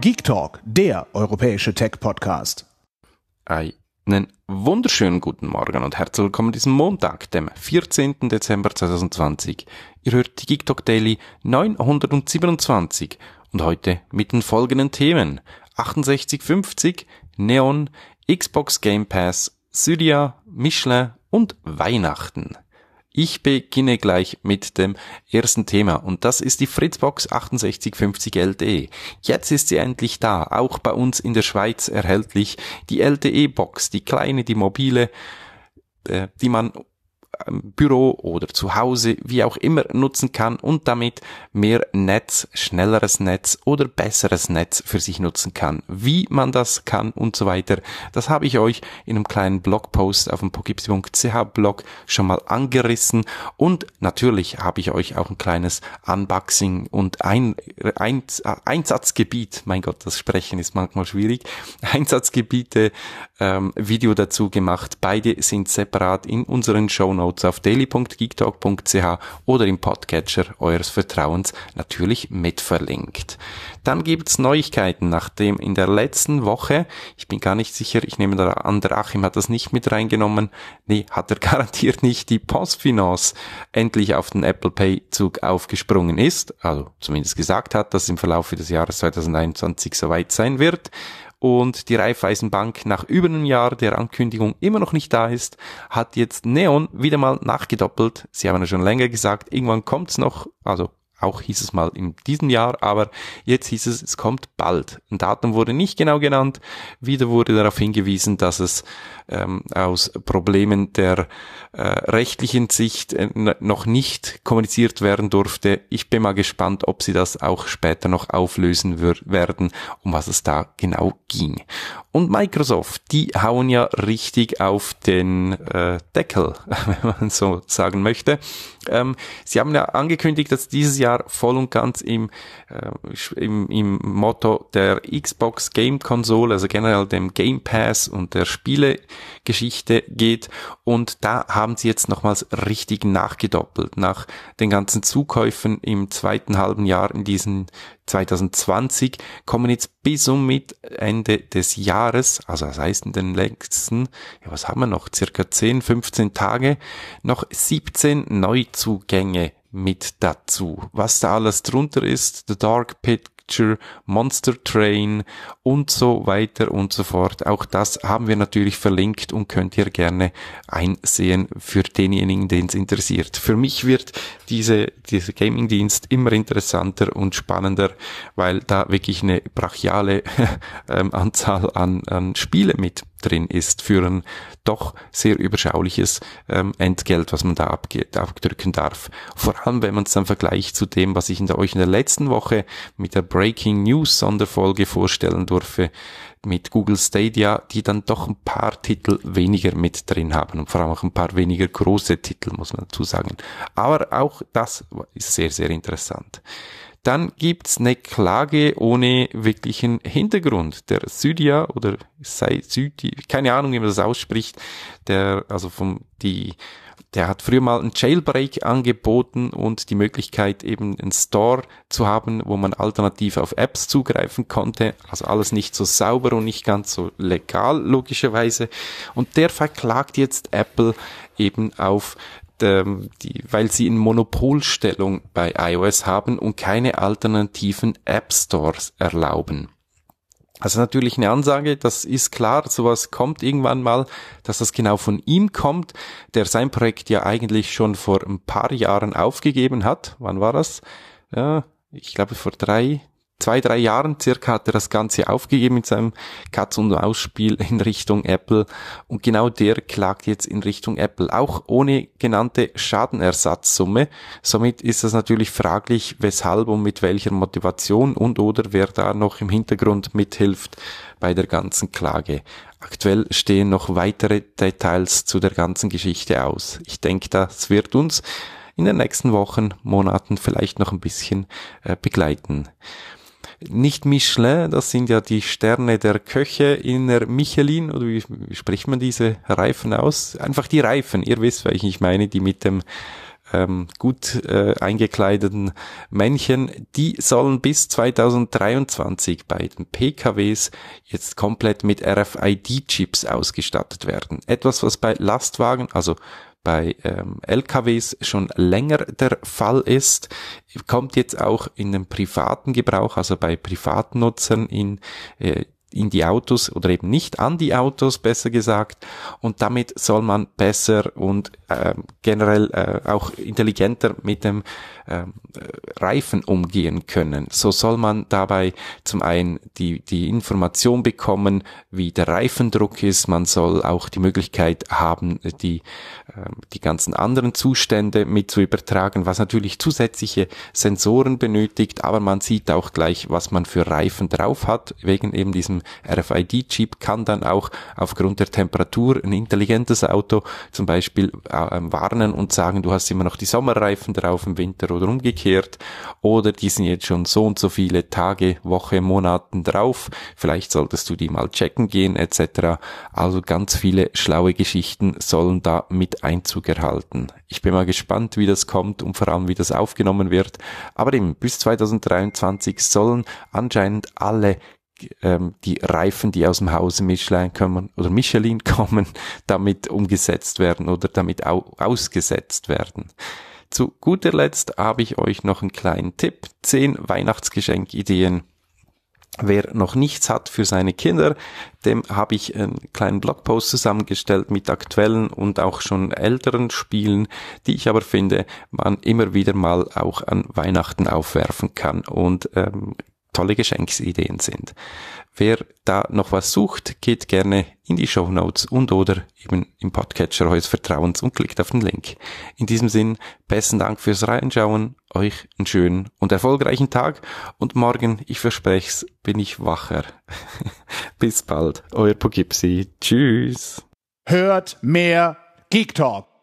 Geek Talk, der europäische Tech-Podcast. Einen wunderschönen guten Morgen und herzlich willkommen diesen Montag, dem 14. Dezember 2020. Ihr hört die Geek Talk Daily 927 und heute mit den folgenden Themen. 6850, Neon, Xbox Game Pass, Syria, Michelin und Weihnachten. Ich beginne gleich mit dem ersten Thema und das ist die Fritzbox 6850 LTE. Jetzt ist sie endlich da, auch bei uns in der Schweiz erhältlich. Die LTE-Box, die kleine, die mobile, äh, die man Büro oder zu Hause, wie auch immer, nutzen kann und damit mehr Netz, schnelleres Netz oder besseres Netz für sich nutzen kann. Wie man das kann und so weiter, das habe ich euch in einem kleinen Blogpost auf dem pokipsi.ch Blog schon mal angerissen und natürlich habe ich euch auch ein kleines Unboxing und ein, ein, Einsatzgebiet, mein Gott, das Sprechen ist manchmal schwierig, Einsatzgebiete ähm, Video dazu gemacht. Beide sind separat in unseren Show Notes Shownotes auf daily.geektalk.ch oder im Podcatcher eures Vertrauens natürlich mit verlinkt. Dann gibt's Neuigkeiten, nachdem in der letzten Woche, ich bin gar nicht sicher, ich nehme da an, der Achim hat das nicht mit reingenommen, nee, hat er garantiert nicht, die Postfinance endlich auf den Apple Pay Zug aufgesprungen ist, also zumindest gesagt hat, dass im Verlauf des Jahres 2021 soweit sein wird und die Raiffeisenbank nach über einem Jahr der Ankündigung immer noch nicht da ist, hat jetzt Neon wieder mal nachgedoppelt. Sie haben ja schon länger gesagt, irgendwann kommt's noch, also auch hieß es mal in diesem Jahr, aber jetzt hieß es, es kommt bald. Ein Datum wurde nicht genau genannt. Wieder wurde darauf hingewiesen, dass es ähm, aus Problemen der äh, rechtlichen Sicht äh, noch nicht kommuniziert werden durfte. Ich bin mal gespannt, ob sie das auch später noch auflösen werden, um was es da genau ging. Und Microsoft, die hauen ja richtig auf den äh, Deckel, wenn man so sagen möchte. Ähm, sie haben ja angekündigt, dass dieses Jahr Jahr voll und ganz im, äh, im, im Motto der Xbox Game Konsole, also generell dem Game Pass und der Spielegeschichte geht. Und da haben sie jetzt nochmals richtig nachgedoppelt nach den ganzen Zukäufen im zweiten halben Jahr in diesen 2020 kommen jetzt bis um mit Ende des Jahres, also das heißt in den letzten, ja was haben wir noch, circa 10, 15 Tage, noch 17 Neuzugänge mit dazu. Was da alles drunter ist, The Dark Picture, Monster Train und so weiter und so fort. Auch das haben wir natürlich verlinkt und könnt ihr gerne einsehen für denjenigen, den es interessiert. Für mich wird diese, dieser Gaming-Dienst immer interessanter und spannender, weil da wirklich eine brachiale ähm, Anzahl an, an Spiele mit drin ist für ein doch sehr überschauliches ähm, Entgelt, was man da abgeht, abdrücken darf. Vor allem, wenn man es dann vergleicht zu dem, was ich in der, euch in der letzten Woche mit der Breaking News Sonderfolge vorstellen durfte, mit Google Stadia, die dann doch ein paar Titel weniger mit drin haben und vor allem auch ein paar weniger große Titel, muss man dazu sagen. Aber auch das ist sehr, sehr interessant dann gibt's eine Klage ohne wirklichen Hintergrund. Der Sydia oder sei Sydi, keine Ahnung, wie man das ausspricht, der, also vom, die, der hat früher mal einen Jailbreak angeboten und die Möglichkeit eben einen Store zu haben, wo man alternativ auf Apps zugreifen konnte. Also alles nicht so sauber und nicht ganz so legal, logischerweise. Und der verklagt jetzt Apple eben auf ähm, die, weil sie in Monopolstellung bei iOS haben und keine alternativen App Stores erlauben. Also natürlich eine Ansage, das ist klar, sowas kommt irgendwann mal, dass das genau von ihm kommt, der sein Projekt ja eigentlich schon vor ein paar Jahren aufgegeben hat. Wann war das? Ja, ich glaube vor drei, zwei, drei Jahren circa hat er das Ganze aufgegeben mit seinem Katz- und Ausspiel in Richtung Apple und genau der klagt jetzt in Richtung Apple, auch ohne genannte Schadenersatzsumme. Somit ist es natürlich fraglich, weshalb und mit welcher Motivation und oder wer da noch im Hintergrund mithilft bei der ganzen Klage. Aktuell stehen noch weitere Details zu der ganzen Geschichte aus. Ich denke, das wird uns in den nächsten Wochen, Monaten vielleicht noch ein bisschen äh, begleiten nicht Michelin, das sind ja die Sterne der Köche in der Michelin, oder wie spricht man diese Reifen aus? Einfach die Reifen, ihr wisst, welche ich meine, die mit dem ähm, gut äh, eingekleideten Männchen, die sollen bis 2023 bei den PKWs jetzt komplett mit RFID-Chips ausgestattet werden. Etwas, was bei Lastwagen, also bei ähm, LKWs schon länger der Fall ist, kommt jetzt auch in den privaten Gebrauch, also bei privaten Nutzern in äh, in die Autos oder eben nicht an die Autos, besser gesagt. Und damit soll man besser und äh, generell äh, auch intelligenter mit dem äh, Reifen umgehen können. So soll man dabei zum einen die, die Information bekommen, wie der Reifendruck ist. Man soll auch die Möglichkeit haben, die, äh, die ganzen anderen Zustände mit zu übertragen, was natürlich zusätzliche Sensoren benötigt, aber man sieht auch gleich, was man für Reifen drauf hat, wegen eben diesem RFID-Chip kann dann auch aufgrund der Temperatur ein intelligentes Auto zum Beispiel äh, ähm, warnen und sagen, du hast immer noch die Sommerreifen drauf im Winter oder umgekehrt oder die sind jetzt schon so und so viele Tage, Woche, Monaten drauf, vielleicht solltest du die mal checken gehen etc. Also ganz viele schlaue Geschichten sollen da mit Einzug erhalten. Ich bin mal gespannt, wie das kommt und vor allem, wie das aufgenommen wird. Aber eben, bis 2023 sollen anscheinend alle ähm, die Reifen, die aus dem Hause Michelin kommen oder Michelin kommen, damit umgesetzt werden oder damit au ausgesetzt werden. Zu guter Letzt habe ich euch noch einen kleinen Tipp. Zehn Weihnachtsgeschenkideen. Wer noch nichts hat für seine Kinder, dem habe ich einen kleinen Blogpost zusammengestellt mit aktuellen und auch schon älteren Spielen, die ich aber finde, man immer wieder mal auch an Weihnachten aufwerfen kann und ähm, tolle Geschenksideen sind. Wer da noch was sucht, geht gerne in die Show Notes und oder eben im Podcatcher eures Vertrauens und klickt auf den Link. In diesem Sinn, besten Dank fürs Reinschauen, euch einen schönen und erfolgreichen Tag und morgen, ich verspreche es, bin ich wacher. Bis bald, euer Pogipsi. Tschüss. Hört mehr Geek Talk.